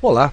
Olá,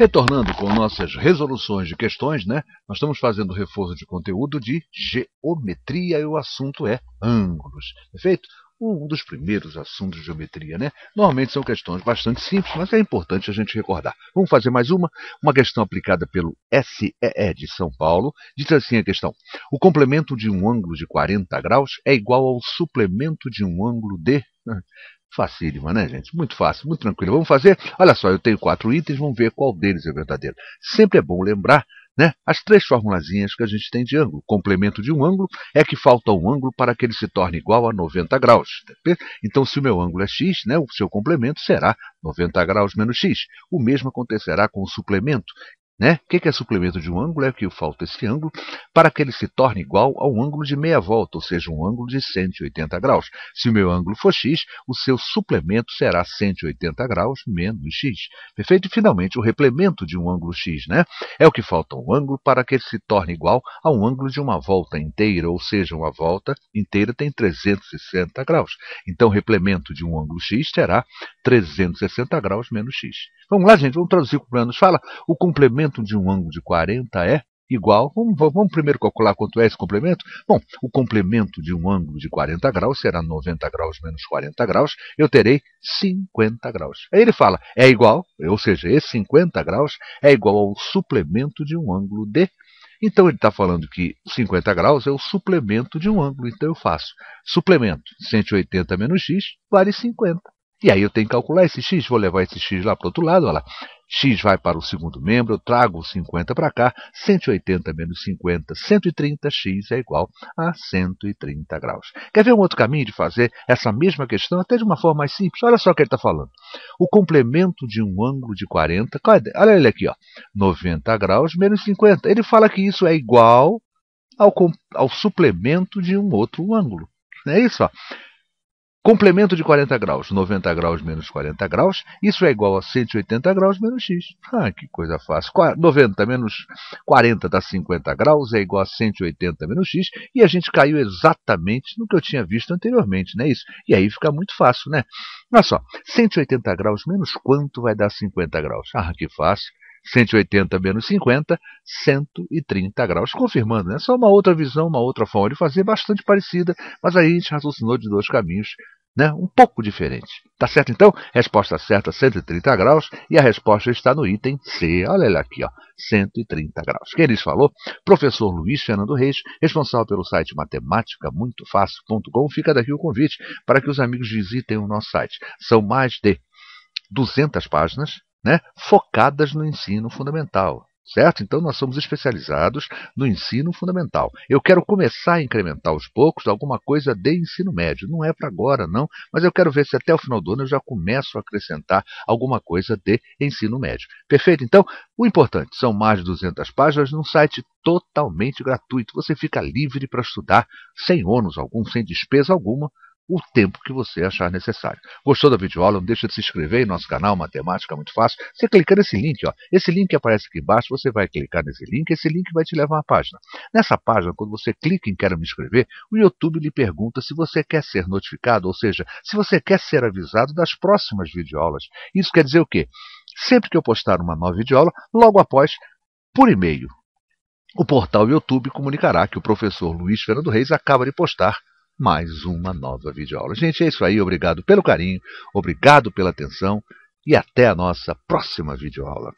Retornando com nossas resoluções de questões, né? Nós estamos fazendo reforço de conteúdo de geometria e o assunto é ângulos. Perfeito? Um dos primeiros assuntos de geometria, né? Normalmente são questões bastante simples, mas é importante a gente recordar. Vamos fazer mais uma, uma questão aplicada pelo SEE de São Paulo. Diz assim a questão: O complemento de um ângulo de 40 graus é igual ao suplemento de um ângulo de Facílima, né, gente? Muito fácil, muito tranquilo. Vamos fazer? Olha só, eu tenho quatro itens, vamos ver qual deles é verdadeiro. Sempre é bom lembrar né, as três formulazinhas que a gente tem de ângulo. Complemento de um ângulo é que falta um ângulo para que ele se torne igual a 90 graus. Tá então, se o meu ângulo é x, né, o seu complemento será 90 graus menos x. O mesmo acontecerá com o suplemento, né? O que é suplemento de um ângulo? É que falta esse ângulo para que ele se torne igual ao ângulo de meia volta, ou seja, um ângulo de 180 graus. Se o meu ângulo for x, o seu suplemento será 180 graus menos x. Perfeito? E, finalmente, o replemento de um ângulo x né? é o que falta um ângulo para que ele se torne igual a um ângulo de uma volta inteira, ou seja, uma volta inteira tem 360 graus. Então, o replemento de um ângulo x terá 360 graus menos x. Vamos lá, gente, vamos traduzir o que o nos fala. O complemento complemento de um ângulo de 40 é igual. Vamos, vamos, primeiro calcular quanto é esse complemento? Bom, o complemento de um ângulo de 40 graus será 90 graus menos 40 graus, eu terei 50 graus. Aí ele fala, é igual, ou seja, esse 50 graus é igual ao suplemento de um ângulo D. Então ele está falando que 50 graus é o suplemento de um ângulo, então eu faço suplemento 180 menos x vale 50. E aí eu tenho que calcular esse x, vou levar esse x lá para o outro lado, olha lá. X vai para o segundo membro, eu trago 50 para cá, 180 menos 50, 130, X é igual a 130 graus. Quer ver um outro caminho de fazer essa mesma questão, até de uma forma mais simples? Olha só o que ele está falando. O complemento de um ângulo de 40, é olha ele aqui, ó, 90 graus menos 50. Ele fala que isso é igual ao, ao suplemento de um outro ângulo. É isso, ó. Complemento de 40 graus, 90 graus menos 40 graus, isso é igual a 180 graus menos x. Ah, que coisa fácil. 90 menos 40 dá 50 graus, é igual a 180 menos x, e a gente caiu exatamente no que eu tinha visto anteriormente, não é isso? E aí fica muito fácil, né? Olha só, 180 graus menos quanto vai dar 50 graus? Ah, que fácil. 180 menos 50, 130 graus. Confirmando, né? Só uma outra visão, uma outra forma de fazer, bastante parecida, mas aí a gente raciocinou de dois caminhos né? um pouco diferente. Tá certo então? Resposta certa, 130 graus, e a resposta está no item C. Olha ele aqui, ó, 130 graus. Quem lhes falou? Professor Luiz Fernando Reis, responsável pelo site matemáticamuitofácil.com. Fica daqui o convite para que os amigos visitem o nosso site. São mais de 200 páginas, né, focadas no ensino fundamental. Certo? Então nós somos especializados no ensino fundamental. Eu quero começar a incrementar aos poucos alguma coisa de ensino médio. Não é para agora, não, mas eu quero ver se até o final do ano eu já começo a acrescentar alguma coisa de ensino médio. Perfeito? Então, o importante, são mais de 200 páginas num site totalmente gratuito. Você fica livre para estudar sem ônus algum, sem despesa alguma o tempo que você achar necessário. Gostou da videoaula? Não deixa de se inscrever em nosso canal Matemática Muito Fácil. Você clica nesse link, ó. Esse link que aparece aqui embaixo, você vai clicar nesse link, esse link vai te levar uma página. Nessa página, quando você clica em Quero Me Inscrever, o YouTube lhe pergunta se você quer ser notificado, ou seja, se você quer ser avisado das próximas videoaulas. Isso quer dizer o quê? Sempre que eu postar uma nova videoaula, logo após, por e-mail. O portal YouTube comunicará que o professor Luiz Fernando Reis acaba de postar mais uma nova videoaula. Gente, é isso aí. Obrigado pelo carinho, obrigado pela atenção e até a nossa próxima videoaula.